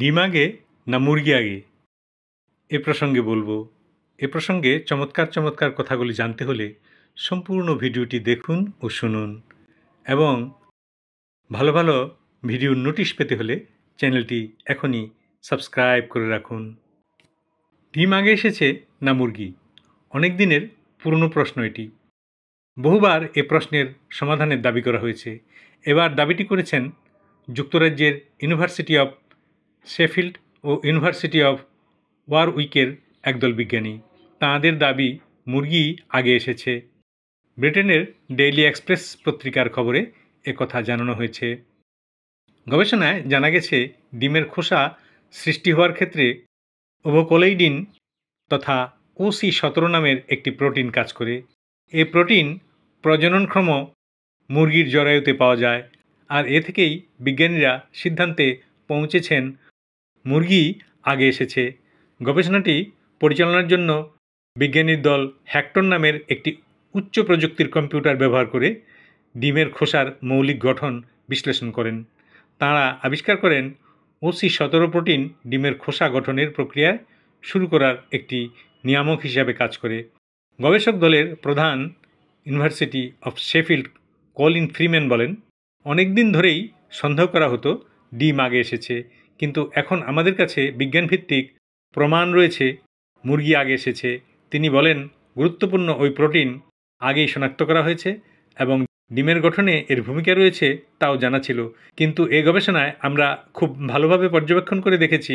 ডিম আগে না মুরগি আগে এ প্রসঙ্গে বলবো এ প্রসঙ্গে চমৎকার চমৎকার কথাগুলি জানতে হলে সম্পূর্ণ ভিডিওটি দেখুন ও শুনুন এবং ভালো ভালো ভিডিও নোটিশ পেতে হলে চ্যানেলটি এখনই সাবস্ক্রাইব করে রাখুন ডিম আগে এসেছে না মুরগি অনেক দিনের পুরনো প্রশ্ন এটি বহুবার এ প্রশ্নের সমাধানের দাবি করা হয়েছে এবার দাবিটি করেছেন যুক্তরাজ্যের ইউনিভার্সিটি অফ শেফিল্ড ও ইউনিভার্সিটি অফ ওয়ার উইকের একদল বিজ্ঞানী তাঁদের দাবি মুরগি আগে এসেছে ব্রিটেনের ডেইলি এক্সপ্রেস পত্রিকার খবরে একথা জানানো হয়েছে গবেষণায় জানা গেছে ডিমের খোসা সৃষ্টি হওয়ার ক্ষেত্রে ওভোকোলেইডিন তথা ওসি সতেরো নামের একটি প্রোটিন কাজ করে এ প্রোটিন প্রজননক্ষম মুরগির জরায়ুতে পাওয়া যায় আর এ থেকেই বিজ্ঞানীরা সিদ্ধান্তে পৌঁছেছেন মুরগি আগে এসেছে গবেষণাটি পরিচালনার জন্য বিজ্ঞানীর দল হ্যাক্টন নামের একটি উচ্চ প্রযুক্তির কম্পিউটার ব্যবহার করে ডিমের খোসার মৌলিক গঠন বিশ্লেষণ করেন তাঁরা আবিষ্কার করেন ওসি সতেরো প্রোটিন ডিমের খোসা গঠনের প্রক্রিয়া শুরু করার একটি নিয়ামক হিসাবে কাজ করে গবেষক দলের প্রধান university of Sheffield Colin Freeman বলেন অনেক দিন ধরেই সন্দেহ করা হতো ডিম আগে এসেছে কিন্তু এখন আমাদের কাছে বিজ্ঞানভিত্তিক প্রমাণ রয়েছে মুরগি আগে এসেছে তিনি বলেন গুরুত্বপূর্ণ ওই প্রোটিন আগেই শনাক্ত করা হয়েছে এবং ডিমের গঠনে এর ভূমিকা রয়েছে তাও জানা ছিল কিন্তু এ গবেষণায় আমরা খুব ভালোভাবে পর্যবেক্ষণ করে দেখেছি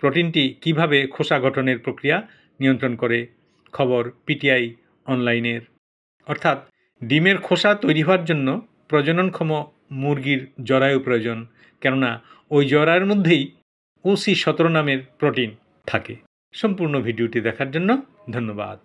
প্রোটিনটি কিভাবে খোসা গঠনের প্রক্রিয়া নিয়ন্ত্রণ করে খবর পিটিআই অনলাইনের অর্থাৎ ডিমের খোসা তৈরি হওয়ার জন্য প্রজননক্ষম মুরগির জরায়ু প্রয়োজন কেননা ওই জরায়ের মধ্যেই ওসি সতেরো নামের প্রোটিন থাকে সম্পূর্ণ ভিডিওটি দেখার জন্য ধন্যবাদ